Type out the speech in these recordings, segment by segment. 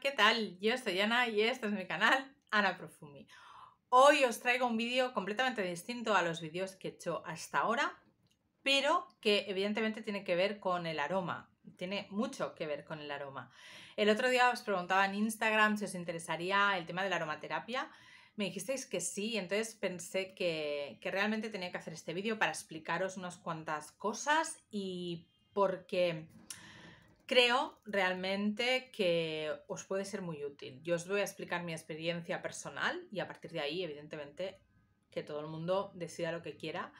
¿qué tal? Yo soy Ana y este es mi canal Ana Profumi. Hoy os traigo un vídeo completamente distinto a los vídeos que he hecho hasta ahora, pero que evidentemente tiene que ver con el aroma. Tiene mucho que ver con el aroma. El otro día os preguntaba en Instagram si os interesaría el tema de la aromaterapia. Me dijisteis que sí, entonces pensé que, que realmente tenía que hacer este vídeo para explicaros unas cuantas cosas y porque creo realmente que os puede ser muy útil. Yo os voy a explicar mi experiencia personal y a partir de ahí, evidentemente, que todo el mundo decida lo que quiera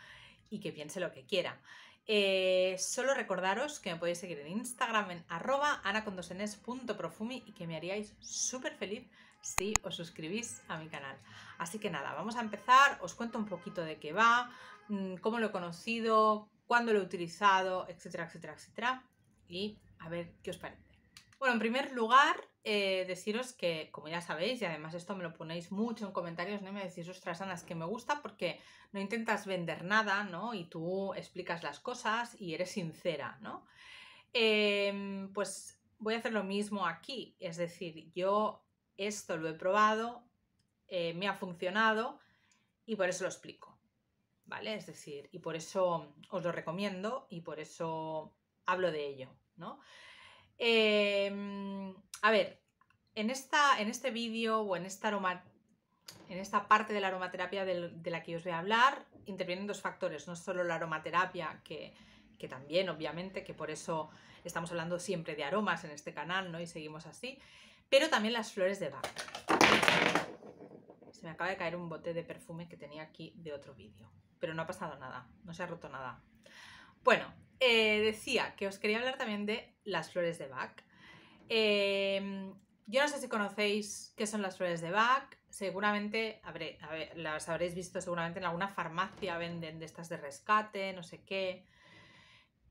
y que piense lo que quiera. Eh, solo recordaros que me podéis seguir en Instagram en arroba anacondosenes.profumi y que me haríais súper feliz si os suscribís a mi canal. Así que nada, vamos a empezar, os cuento un poquito de qué va, mm, cómo lo he conocido, cuándo lo he utilizado, etcétera, etcétera, etcétera. Y a ver qué os parece. Bueno, en primer lugar, eh, deciros que, como ya sabéis, y además esto me lo ponéis mucho en comentarios, ¿no? me decís, ostras, Ana, es que me gusta porque no intentas vender nada, ¿no? Y tú explicas las cosas y eres sincera, ¿no? Em, pues voy a hacer lo mismo aquí. Es decir, yo esto lo he probado, eh, me ha funcionado y por eso lo explico. ¿Vale? Es decir, y por eso os lo recomiendo y por eso hablo de ello. Em, a ver, en, esta, en este vídeo o en esta, aroma, en esta parte de la aromaterapia de la que os voy a hablar, intervienen dos factores, no solo la aromaterapia, que, también obviamente, que por eso estamos hablando siempre de aromas en este canal, ¿no? Y seguimos así, pero también las flores de Bach. Se me acaba de caer un bote de perfume que tenía aquí de otro vídeo, pero no ha pasado nada, no se ha roto nada. Bueno, eh, decía que os quería hablar también de las flores de Bach. Em, yo no sé si conocéis qué son las flores de Bach. Seguramente las habréis visto seguramente en alguna farmacia, venden de estas de rescate, no sé qué.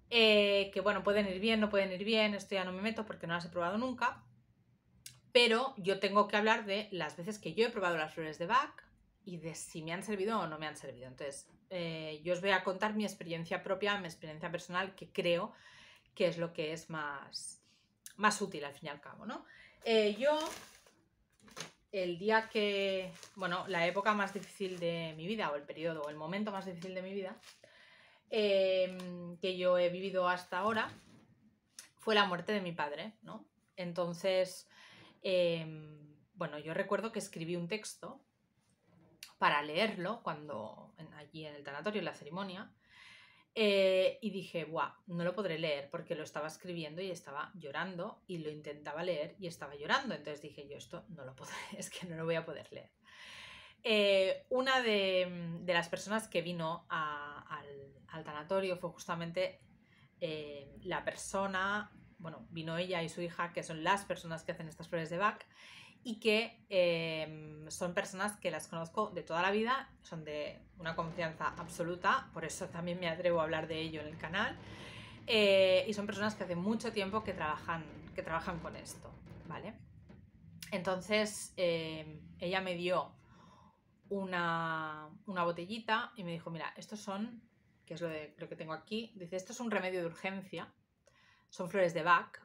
Eh, que bueno, pueden ir bien, no pueden ir bien, esto ya no me meto porque no las he probado nunca. Pero yo tengo que hablar de las veces que yo he probado las flores de Bach, y de si me han servido o no me han servido. Entonces, eh, yo os voy a contar mi experiencia propia, mi experiencia personal, que creo que es lo que es más, más útil al fin y al cabo, ¿no? Eh, yo, el día que, bueno, la época más difícil de mi vida, o el periodo, o el momento más difícil de mi vida, em, que yo he vivido hasta ahora, fue la muerte de mi padre, ¿no? Entonces, em, bueno, yo recuerdo que escribí un texto para leerlo cuando allí en el tanatorio, en la ceremonia. Eh, y dije, guau, no lo podré leer porque lo estaba escribiendo y estaba llorando y lo intentaba leer y estaba llorando. Entonces dije, yo esto no lo podré, es que no lo voy a poder leer. Eh, una de, las personas que vino al, tanatorio fue justamente eh, la persona, bueno, vino ella y su hija, que son las personas que hacen estas flores de Bach, y que em, son personas que las conozco de toda la vida, son de una confianza absoluta, por eso también me atrevo a hablar de ello en el canal, eh, y son personas que hace mucho tiempo que trabajan, que trabajan con esto, ¿vale? Entonces em, ella me dio una, botellita y me dijo, mira, estos son, que es lo, de, lo que tengo aquí, dice, esto es un remedio de urgencia, son flores de Bach,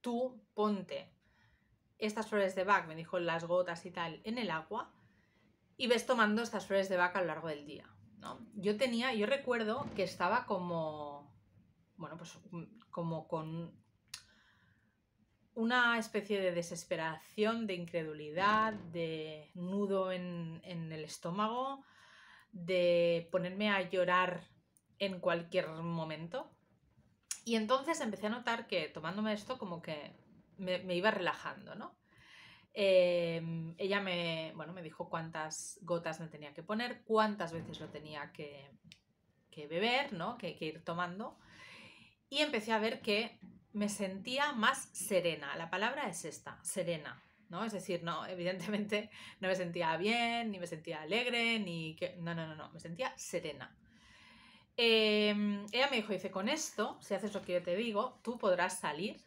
tú ponte estas flores de Bach, me dijo las gotas y tal, en el agua y ves tomando estas flores de Bach a lo largo del día. Yo tenía, yo recuerdo que estaba como, bueno, pues como con una especie de desesperación, de incredulidad, de nudo en, en el estómago, de ponerme a llorar en cualquier momento. Y entonces empecé a notar que tomándome esto como que me, iba relajando, ¿no? Em, ella me, bueno, me dijo cuántas gotas me tenía que poner, cuántas veces lo tenía que, beber, ¿no? Que, ir tomando. Y empecé a ver que me sentía más serena. La palabra es esta, serena. ¿no? Es decir, no, evidentemente no me sentía bien, ni me sentía alegre, ni que... No, no, no, no, me sentía serena. Em, ella me dijo, dice, con esto, si haces lo que yo te digo, tú podrás salir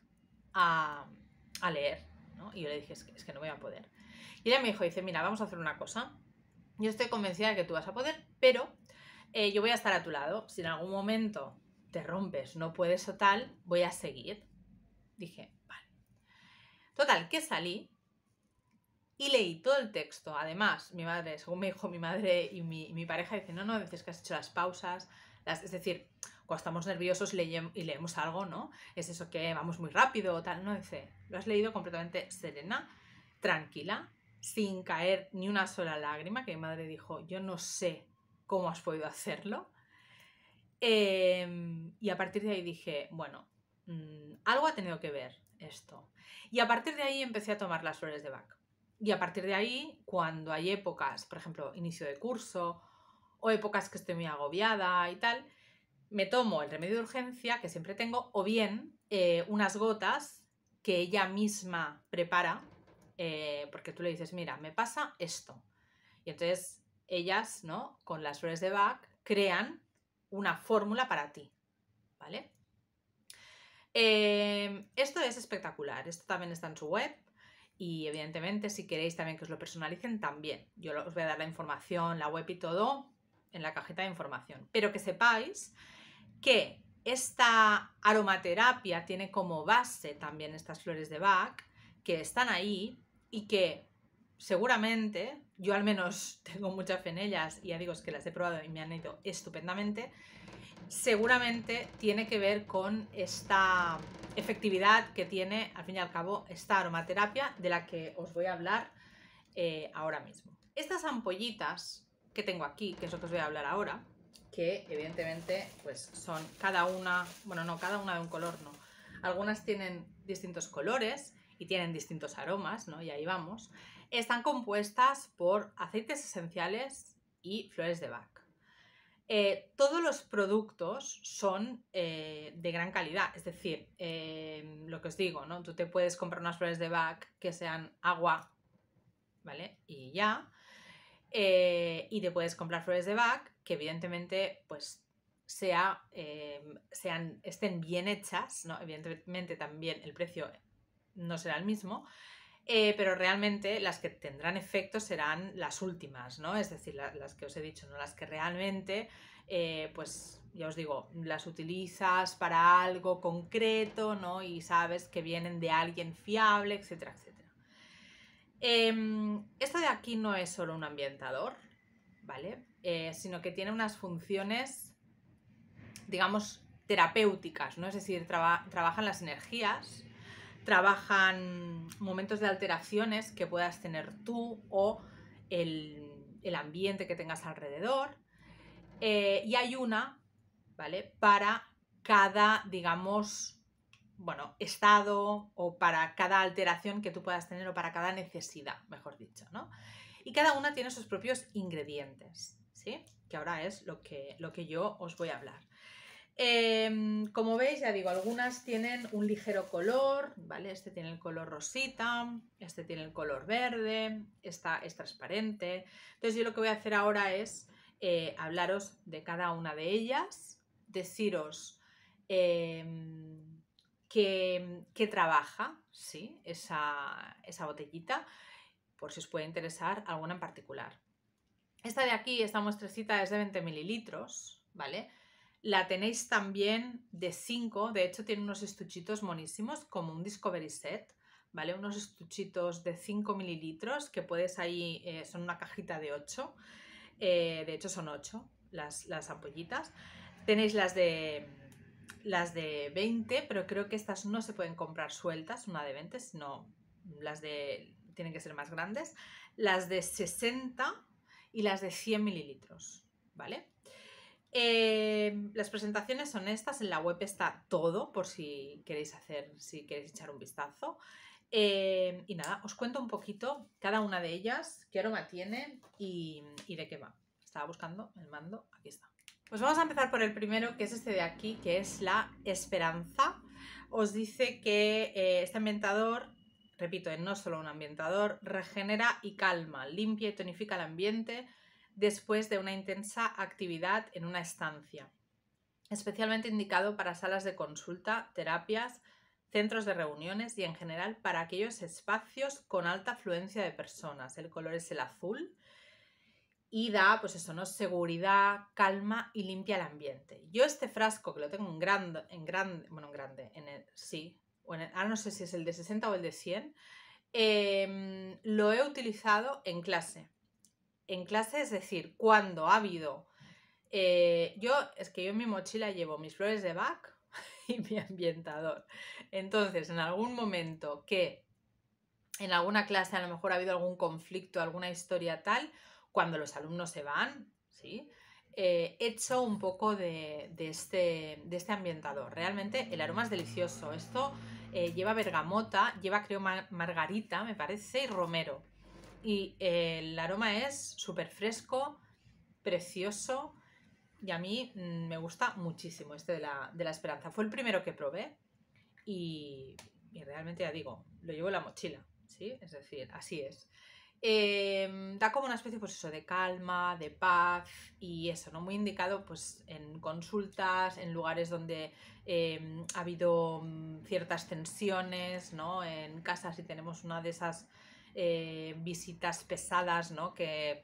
a, leer. ¿no? Y yo le dije, es que, no voy a poder. Y ella me dijo, dice, mira, vamos a hacer una cosa. Yo estoy convencida de que tú vas a poder, pero eh, yo voy a estar a tu lado. Si en algún momento te rompes, no puedes o tal, voy a seguir. Dije, vale. Total, que salí y leí todo el texto. Además, mi madre, según me dijo mi madre y mi, mi pareja, dice, no, no, dices que has hecho las pausas. Las... Es decir, cuando estamos nerviosos y leemos algo, ¿no? Es eso que vamos muy rápido o tal, ¿no? Dice, lo has leído completamente serena, tranquila, sin caer ni una sola lágrima, que mi madre dijo, yo no sé cómo has podido hacerlo. Em, y a partir de ahí dije, bueno, mm, algo ha tenido que ver esto. Y a partir de ahí empecé a tomar las flores de Bach. Y a partir de ahí, cuando hay épocas, por ejemplo, inicio de curso, o épocas que estoy muy agobiada y tal, me tomo el remedio de urgencia que siempre tengo o bien eh, unas gotas que ella misma prepara, eh, porque tú le dices, mira, me pasa esto. Y entonces ellas, ¿no? Con las flores de Bach crean una fórmula para ti, ¿vale? Em, esto es espectacular, esto también está en su web y evidentemente si queréis también que os lo personalicen, también. Yo os voy a dar la información, la web y todo en la cajeta de información, pero que sepáis que esta aromaterapia tiene como base también estas flores de Bach que están ahí y que seguramente, yo al menos tengo mucha fe en ellas y ya digo que las he probado y me han ido estupendamente, seguramente tiene que ver con esta efectividad que tiene al fin y al cabo esta aromaterapia de la que os voy a hablar eh, ahora mismo. Estas ampollitas que tengo aquí, que es lo que os voy a hablar ahora, que evidentemente pues son cada una, bueno, no cada una de un color, no. Algunas tienen distintos colores y tienen distintos aromas, ¿no? Y ahí vamos. Están compuestas por aceites esenciales y flores de Bach. Eh, todos los productos son eh, de gran calidad, es decir, eh, lo que os digo, ¿no? Tú te puedes comprar unas flores de Bach que sean agua, ¿vale? Y ya, eh, y te puedes comprar flores de back, que evidentemente, pues sea, eh, sean, estén bien hechas, Evidentemente también el precio no será el mismo, eh, pero realmente las que tendrán efecto serán las últimas, ¿no? Es decir, las que os he dicho, ¿no? Las que realmente, pues ya os digo, las utilizas para algo concreto, ¿no? Y sabes que vienen de alguien fiable, etcétera, etcétera. Em, esto de aquí no es solo un ambientador, ¿vale? Eh, sino que tiene unas funciones, digamos, terapéuticas, ¿no? Es decir, trabajan las energías, trabajan momentos de alteraciones que puedas tener tú o el, ambiente que tengas alrededor. Eh, y hay una, ¿vale? Para cada, digamos, bueno, estado o para cada alteración que tú puedas tener o para cada necesidad, mejor dicho, ¿no? Y cada una tiene sus propios ingredientes, ¿sí? Que ahora es lo que, lo que yo os voy a hablar. Em, como veis, ya digo, algunas tienen un ligero color, ¿vale? Este tiene el color rosita, este tiene el color verde, esta es transparente. Entonces yo lo que voy a hacer ahora es eh, hablaros de cada una de ellas, deciros... Em, Mm, que, trabaja, sí, esa, botellita, por si os puede interesar alguna en particular. Esta de aquí, esta muestrecita es de 20 mililitros, ¿vale? La tenéis también de 5, de hecho tiene unos estuchitos monísimos como un Discovery Set, ¿vale? Unos estuchitos de 5 mililitros que puedes ahí, eh, son una cajita de 8, eh, de hecho son 8 las, las ampollitas. Tenéis las de las de 20, pero creo que estas no se pueden comprar sueltas, una de 20, sino las de. tienen que ser más grandes. Las de 60 y las de 100 mililitros, ¿vale? Em, las presentaciones son estas, en la web está todo, por si queréis hacer, si queréis echar un vistazo. Em, y nada, os cuento un poquito cada una de ellas, qué aroma tiene y, y de qué va. Estaba buscando el mando, aquí está. Pues vamos a empezar por el primero, que es este de aquí, que es la esperanza. Os dice que eh, este ambientador, repito, eh, no solo un ambientador, regenera y calma, limpia y tonifica el ambiente después de una intensa actividad en una estancia. Especialmente indicado para salas de consulta, terapias, centros de reuniones y en general para aquellos espacios con alta afluencia de personas. El color es el azul y da, pues eso, ¿no? Seguridad, calma y limpia el ambiente. Yo este frasco que lo tengo en grande, en grande, bueno, en grande, en el, sí, ahora no sé si es el de 60 o el de 100, em, lo he utilizado en clase. En clase, es decir, cuando ha habido... Eh, yo, es que yo en mi mochila llevo mis flores de Bach y mi ambientador. Entonces, en algún momento que en alguna clase a lo mejor ha habido algún conflicto, alguna historia tal, cuando los alumnos se van, ¿sí? Eh, hecho un poco de, de, este, de, este ambientador. Realmente el aroma es delicioso. Esto eh, lleva bergamota, lleva creo margarita, me parece, y romero. Y eh, el aroma es súper fresco, precioso, y a mí mm, me gusta muchísimo este de la, esperanza. Fue el primero que probé y, y realmente ya digo, lo llevo en la mochila, ¿sí? Es decir, así es. Em, da como una especie, pues eso, de calma, de paz y eso, ¿no? Muy indicado, pues, en consultas, en lugares donde em, ha habido mm, ciertas tensiones, ¿no? En casas si tenemos una de esas eh, visitas pesadas, ¿no? Mm, que,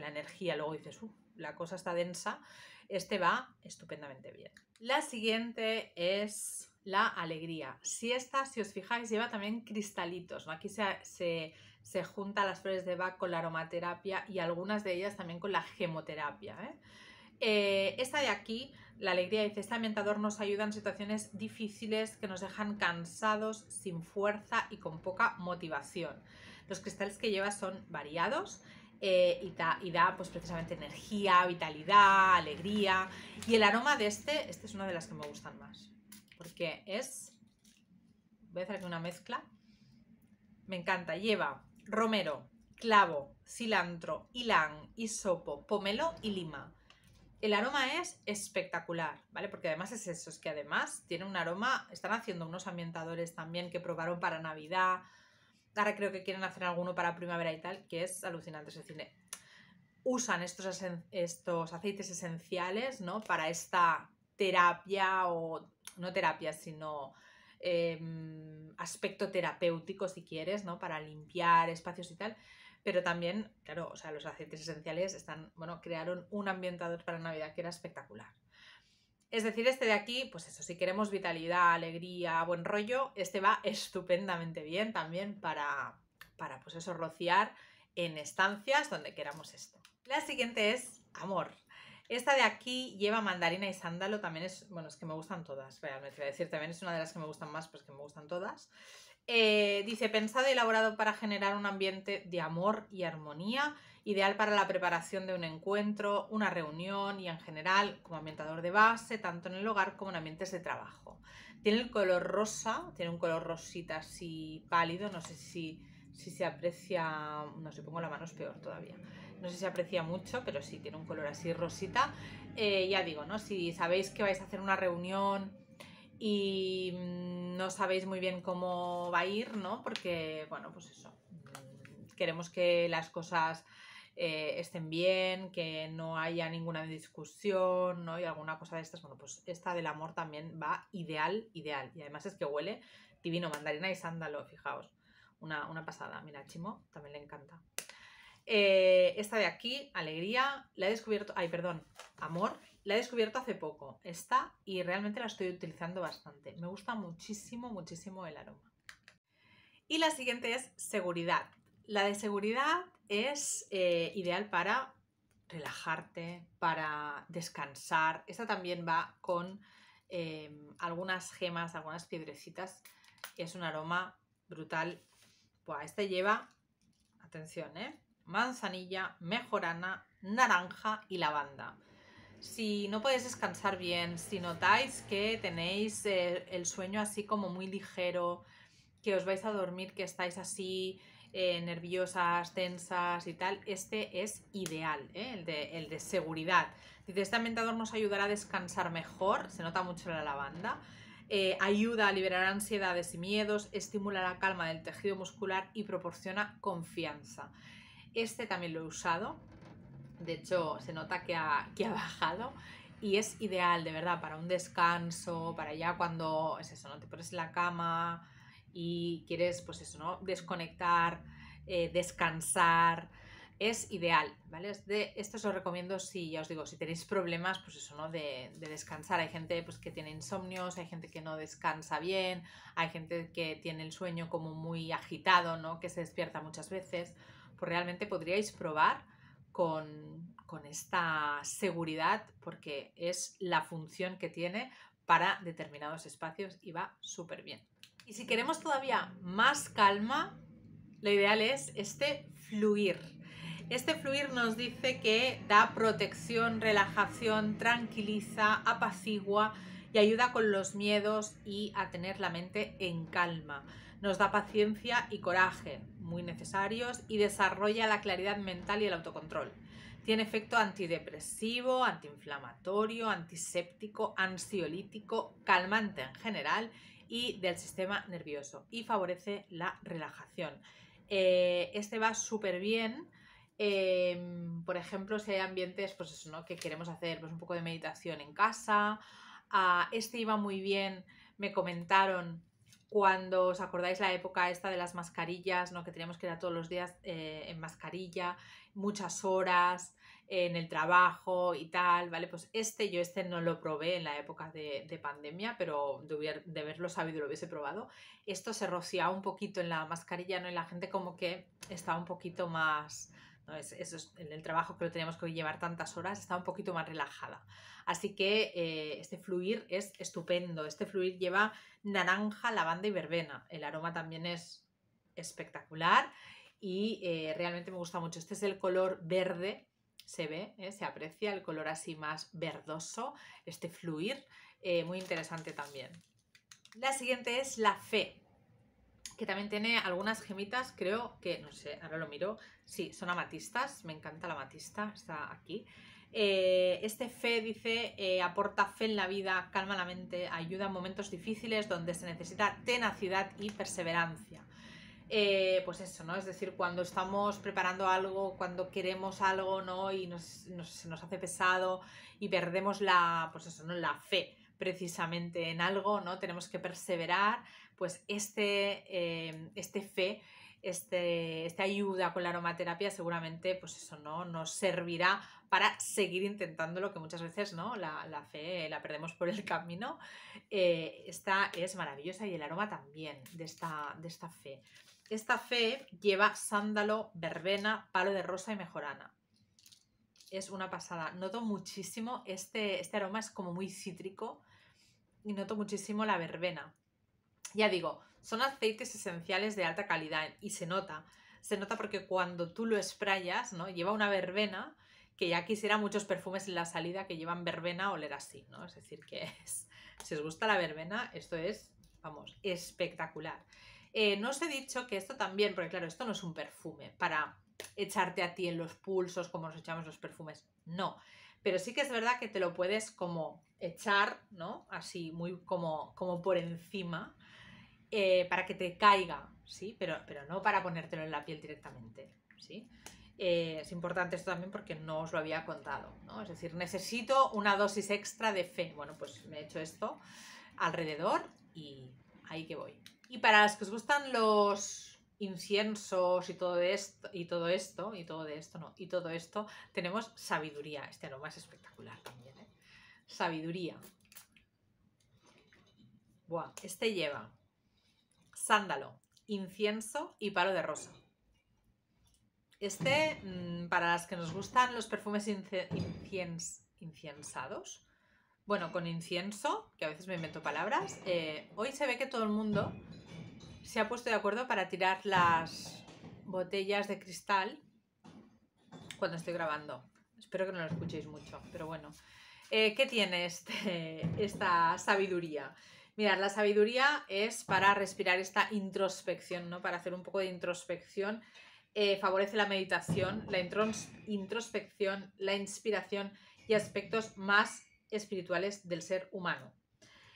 la energía luego dices, uh, la cosa está densa, este va estupendamente bien. La siguiente es la alegría. Si esta, si os fijáis, lleva también cristalitos, ¿no? Aquí se se junta las flores de Bach con la aromaterapia y algunas de ellas también con la gemoterapia. ¿eh? Eh, esta de aquí, la alegría dice, este ambientador nos ayuda en situaciones difíciles que nos dejan cansados, sin fuerza y con poca motivación. Los cristales que lleva son variados eh, y, da, pues precisamente energía, vitalidad, alegría. Y el aroma de este, este es una de las que me gustan más, porque es, voy a hacer aquí una mezcla, me encanta, lleva romero, clavo, cilantro, hilán, hisopo, pomelo y lima. El aroma es espectacular, ¿vale? Porque además es eso, es que además tiene un aroma, están haciendo unos ambientadores también que probaron para Navidad, ahora creo que quieren hacer alguno para primavera y tal, que es alucinante, es decir, usan estos, estos aceites esenciales, ¿no? Para esta terapia o no terapia, sino Em, aspecto terapéutico, si quieres, ¿no? Para limpiar espacios y tal. Pero también, claro, o sea, los aceites esenciales están, bueno, crearon un ambientador para Navidad que era espectacular. Es decir, este de aquí, pues eso, si queremos vitalidad, alegría, buen rollo, este va estupendamente bien también para, para pues eso, rociar en estancias donde queramos esto. La siguiente es amor. Esta de aquí lleva mandarina y sándalo, también es, bueno, es que me gustan todas, realmente voy a decir, también es una de las que me gustan más, pues que me gustan todas. Eh, dice, pensado y elaborado para generar un ambiente de amor y armonía, ideal para la preparación de un encuentro, una reunión y en general como ambientador de base, tanto en el hogar como en ambientes de trabajo. Tiene el color rosa, tiene un color rosita así pálido, no sé si, si se aprecia, no sé, pongo la mano es peor todavía no sé si aprecia mucho, pero sí tiene un color así rosita. Eh, ya digo, ¿no? Si sabéis que vais a hacer una reunión y mm, no sabéis muy bien cómo va a ir, ¿no? Porque, bueno, pues eso, mm, queremos que las cosas eh, estén bien, que no haya ninguna discusión, ¿no? Y alguna cosa de estas, bueno, pues esta del amor también va ideal, ideal. Y además es que huele divino, mandarina y sándalo, fijaos. Una, una pasada, mira, Chimo también le encanta. Eh, esta de aquí, Alegría, la he descubierto, ay, perdón, Amor, la he descubierto hace poco. Esta y realmente la estoy utilizando bastante. Me gusta muchísimo, muchísimo el aroma. Y la siguiente es Seguridad. La de Seguridad es eh, ideal para relajarte, para descansar. Esta también va con em, algunas gemas, algunas piedrecitas. Es un aroma brutal. Buah, este lleva, atención, ¿eh? manzanilla, mejorana, naranja y lavanda. Si no podéis descansar bien, si notáis que tenéis eh, el, sueño así como muy ligero, que os vais a dormir, que estáis así eh, nerviosas, tensas y tal, este es ideal, ¿eh? el, de, seguridad. Dice, este ambientador nos ayudará a descansar mejor, se nota mucho la lavanda, ayuda a liberar ansiedades y miedos, estimula la calma del tejido muscular y proporciona confianza. Este también lo he usado. De hecho, se nota que ha, ha bajado. Y es ideal, de verdad, para un descanso, para ya cuando eso, ¿no? Te pones en la cama y quieres, pues eso, Desconectar, eh, descansar. Es ideal, ¿vale? de, esto os lo recomiendo si, ya os digo, si tenéis problemas, pues eso, ¿no? De, descansar. Hay gente pues, que tiene insomnios, hay gente que no descansa bien, hay gente que tiene el sueño como muy agitado, ¿no? Que se despierta muchas veces pues realmente podríais probar con, con esta seguridad porque es la función que tiene para determinados espacios y va súper bien. Y si queremos todavía más calma, lo ideal es este fluir. Este fluir nos dice que da protección, relajación, tranquiliza, apacigua y ayuda con los miedos y a tener la mente en calma nos da paciencia y coraje, muy necesarios, y desarrolla la claridad mental y el autocontrol. Tiene efecto antidepresivo, antiinflamatorio, antiséptico, ansiolítico, calmante en general y del sistema nervioso y favorece la relajación. Eh, este va súper bien. Em, por ejemplo, si hay ambientes, pues eso, ¿no? Que queremos hacer pues, un poco de meditación en casa. Ah, este iba muy bien, me comentaron cuando os acordáis la época esta de las mascarillas, ¿no? que teníamos que ir todos los días eh, en mascarilla, muchas horas en el trabajo y tal, ¿vale? Pues este, yo este no lo probé en la época de, pandemia, pero de, de haberlo sabido lo hubiese probado. Esto se rociaba un poquito en la mascarilla, ¿no? Y la gente como que estaba un poquito más es, eso es en el trabajo que lo teníamos que llevar tantas horas, está un poquito más relajada. Así que eh, este fluir es estupendo. Este fluir lleva naranja, lavanda y verbena. El aroma también es espectacular y eh, realmente me gusta mucho. Este es el color verde, se ve, ¿eh? se aprecia el color así más verdoso, este fluir, muy interesante también. La siguiente es la fe que también tiene algunas gemitas, creo que, no sé, ahora lo miro. Sí, son amatistas, me encanta la amatista, está aquí. Eh, este fe dice, eh, aporta fe en la vida, calma la mente, ayuda en momentos difíciles donde se necesita tenacidad y perseverancia. Eh, pues eso, ¿no? Es decir, cuando estamos preparando algo, cuando queremos algo, ¿no? Y se nos hace pesado y perdemos la, pues eso, ¿no? La fe precisamente en algo, ¿no? Tenemos que perseverar, pues este, eh, este fe, este, esta ayuda con la aromaterapia seguramente, pues eso, ¿no? Nos servirá para seguir intentando lo que muchas veces, ¿no? La, fe la perdemos por el camino. Eh, esta es maravillosa y el aroma también de esta, fe. Esta fe lleva sándalo, verbena, palo de rosa y mejorana es una pasada. Noto muchísimo, este, este aroma es como muy cítrico, y noto muchísimo la verbena. Ya digo, son aceites esenciales de alta calidad y se nota. Se nota porque cuando tú lo sprayas, ¿no? Lleva una verbena que ya quisiera muchos perfumes en la salida que llevan verbena oler así, ¿no? Es decir, que es, si os gusta la verbena, esto es, vamos, espectacular. Eh, no os he dicho que esto también, porque claro, esto no es un perfume para echarte a ti en los pulsos como nos echamos los perfumes, no pero sí que es verdad que te lo puedes como echar, ¿no? Así, muy como, como por encima, eh, para que te caiga, ¿sí? Pero, pero no para ponértelo en la piel directamente, ¿sí? Eh, es importante esto también porque no os lo había contado, ¿no? Es decir, necesito una dosis extra de fe. Bueno, pues me he hecho esto alrededor y ahí que voy. Y para los que os gustan los inciensos y todo esto y todo esto y todo esto no y todo esto tenemos sabiduría este lo es espectacular también ¿eh? sabiduría Buah, este lleva sándalo incienso y palo de rosa este mm, para las que nos gustan los perfumes inciensados bueno con incienso que a veces me invento palabras eh, hoy se ve que todo el mundo se ha puesto de acuerdo para tirar las botellas de cristal cuando estoy grabando. Espero que no lo escuchéis mucho, pero bueno. Eh, ¿Qué tiene este, esta sabiduría? Mirad, la sabiduría es para respirar esta introspección, ¿no? Para hacer un poco de introspección. Eh, favorece la meditación, la introspección, la inspiración y aspectos más espirituales del ser humano.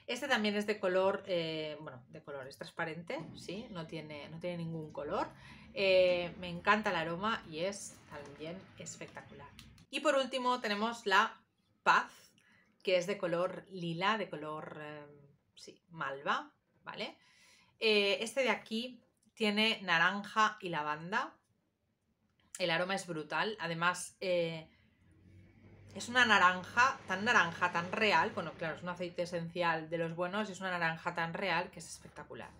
Este también es de color, eh, bueno, de color, es transparente, sí, no tiene, no tiene ningún color. Eh, me encanta el aroma y es también espectacular. Y por último tenemos la Paz, que es de color lila, de color, eh, sí, malva, ¿vale? este de aquí tiene naranja y lavanda. El aroma es brutal, además... Es una naranja, tan naranja, tan real. Bueno, claro, es un aceite esencial de los buenos es una naranja tan real que es espectacular.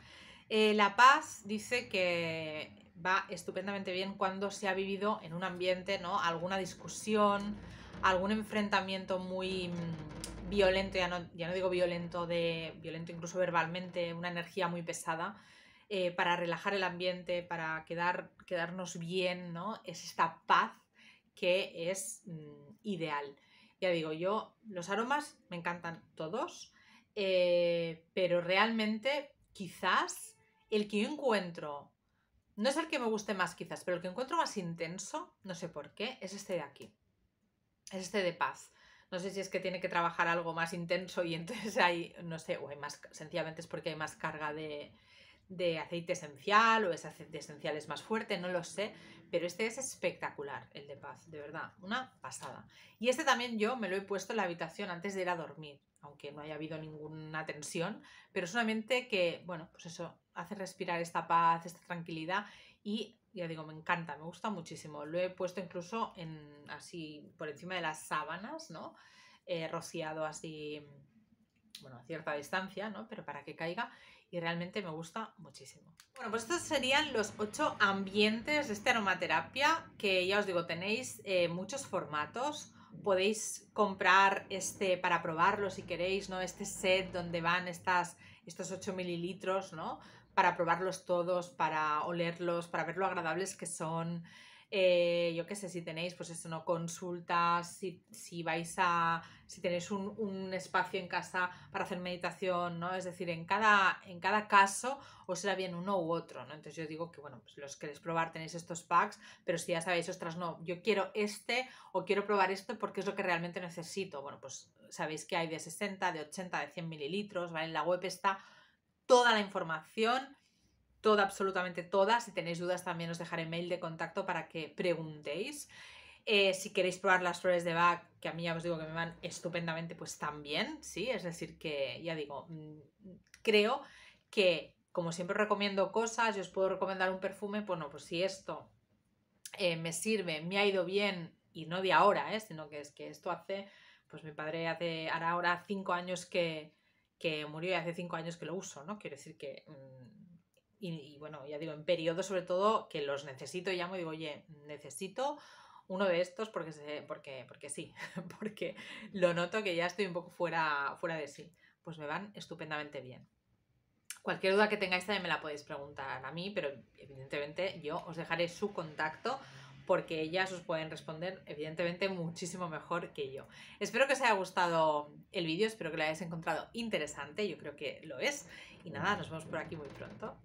Eh, la Paz dice que va estupendamente bien cuando se ha vivido en un ambiente, ¿no? Alguna discusión, algún enfrentamiento muy mm, violento, ya no, digo violento, de, violento incluso verbalmente, una energía muy pesada. Eh, para relajar el ambiente, para quedar, quedarnos bien, ¿no? Es esta paz que es mm, ideal. Ya digo, yo los aromas me encantan todos, eh, pero realmente quizás el que yo encuentro, no es el que me guste más quizás, pero el que encuentro más intenso, no sé por qué, es este de aquí, es este de paz. No sé si es que tiene que trabajar algo más intenso y entonces hay, no sé, o hay más, sencillamente es porque hay más carga de, de aceite esencial o ese aceite esencial es más fuerte, no lo sé, pero este es espectacular, el de paz, de verdad, una pasada. Y este también yo me lo he puesto en la habitación antes de ir a dormir, aunque no haya habido ninguna tensión, pero solamente que, bueno, pues eso, hace respirar esta paz, esta tranquilidad y ya digo, me encanta, me gusta muchísimo. Lo he puesto incluso en así por encima de las sábanas, ¿no? rociado así, bueno, a cierta distancia, ¿no? Pero para que caiga y realmente me gusta muchísimo. Bueno, pues estos serían los ocho ambientes de esta aromaterapia, que ya os digo, tenéis eh, muchos formatos. Podéis comprar este para probarlo si queréis, ¿no? Este set donde van estas, estos 8 mililitros, ¿no? Para probarlos todos, para olerlos, para ver lo agradables que son. Eh, yo qué sé, si tenéis, pues esto, no consultas, si, si vais a, si tenéis un, espacio en casa para hacer meditación, ¿no? Es decir, en cada, en cada caso os será bien uno u otro, ¿no? Entonces yo digo que, bueno, pues los queréis probar tenéis estos packs, pero si ya sabéis, ostras, no, yo quiero este o quiero probar esto porque es lo que realmente necesito. Bueno, pues sabéis que hay de 60, de 80, de 100 mililitros, ¿vale? En la web está toda la información toda, absolutamente toda. Si tenéis dudas también os dejaré mail de contacto para que preguntéis. Eh, si queréis probar las flores de Bach, que a mí ya os digo que me van estupendamente, pues también, ¿sí? Es decir, que ya digo, mm, creo que como siempre recomiendo cosas, yo os puedo recomendar un perfume, pues no, pues si esto eh, me sirve, me ha ido bien, y no de ahora, ¿eh? sino que es que esto hace, pues mi padre hace, hará ahora cinco años que, que murió y hace cinco años que lo uso, ¿no? Quiero decir que... Mm, y, bueno, ya digo, en periodos sobre todo que los necesito, llamo y digo, oye, necesito uno de estos porque, porque, porque sí, porque lo noto que ya estoy un poco fuera, fuera de sí. Pues me van estupendamente bien. Cualquier duda que tengáis también me la podéis preguntar a mí, pero evidentemente yo os dejaré su contacto porque ellas os pueden responder evidentemente muchísimo mejor que yo. Espero que os haya gustado el vídeo, espero que lo hayáis encontrado interesante, yo creo que lo es. Y nada, nos vemos por aquí muy pronto.